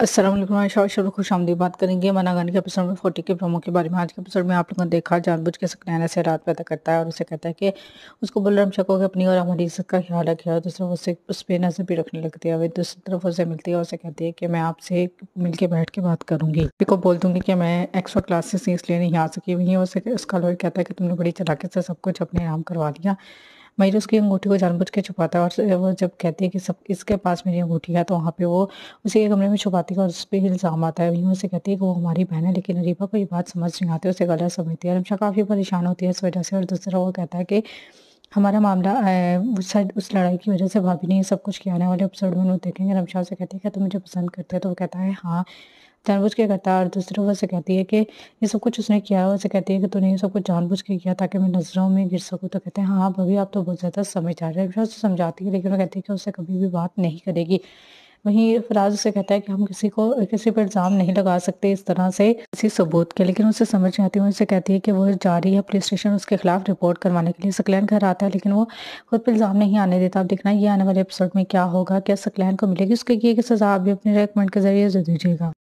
असलम आयशा खुश आमदी बात करेंगे मना गाने के एपिसोड में फोर्टी के प्रोमो के बारे में आज के एपिसोड में आप लोगों ने देखा जानबूझ के सकनैना से रात पैदा करता है और उसे कहता है कि उसको बुलरम शको कि अपनी और हमारी इज्जत का ख्याल रखे और दूसरी उससे उस पर नजर भी रखने लगती है वही दूसरी तरफ उसे मिलती है और उसे कहती है कि मैं आपसे मिल के बैठ के बात करूंगी को बोल दूंगी कि मैं एक्स्ट्रा क्लासेस इसलिए नहीं आ सकी हुई है उसे उसका लॉयर कहता है कि तुमने बड़ी चलाके से सब कुछ अपने आराम करवा दिया मयूर उसकी अंगूठी को जानबूझ के छुपाता है और वो जब कहती है कि सब इसके पास मेरी अंगूठी है तो वहाँ पे वो उसी के कमरे में छुपाती है और उस पर इल्ज़ाम आता है वहीं उसे कहती है कि वो हमारी बहन है लेकिन रीबा को ये बात समझ नहीं आती उसे गलत समझती है रमशा काफ़ी परेशान होती है इस वजह से और दूसरा वो कहता है कि हमारा मामला शायद उस लड़ाई की वजह से भाभी ने ये सब कुछ किया आने वाले एपिसोड में देखेंगे रमशाह से कहती है क्या तुम मुझे पसंद करते हो तो वो कहता है हाँ जानबूझ के करता है और दूसरे वो से कहती है कि ये सब कुछ उसने किया है उसे कहती है कि तूने ये सब कुछ जानबूझ के किया ताकि मैं नज़रों में गिर सकूँ तो कहते हैं हाँ, हाँ भाभी आप तो बहुत ज़्यादा रहे हैं रमशाह उसे समझाती है लेकिन वो कहती है कि उससे कभी भी बात नहीं करेगी वहीं फराज उसे कहता है कि हम किसी को किसी पर इल्ज़ाम नहीं लगा सकते इस तरह से किसी सबूत के लेकिन उसे समझ नहीं आती है उसे कहती है कि वो जा रही है पुलिस स्टेशन उसके खिलाफ रिपोर्ट करवाने के लिए सकलैन घर आता है लेकिन वो खुद पर इल्ज़ाम नहीं आने देता आप देखना ये आने वाले एपिसोड में क्या होगा क्या सकलैन को मिलेगी उसके किए की सज़ा आप भी अपने रेकमेंड के जरिए दे दीजिएगा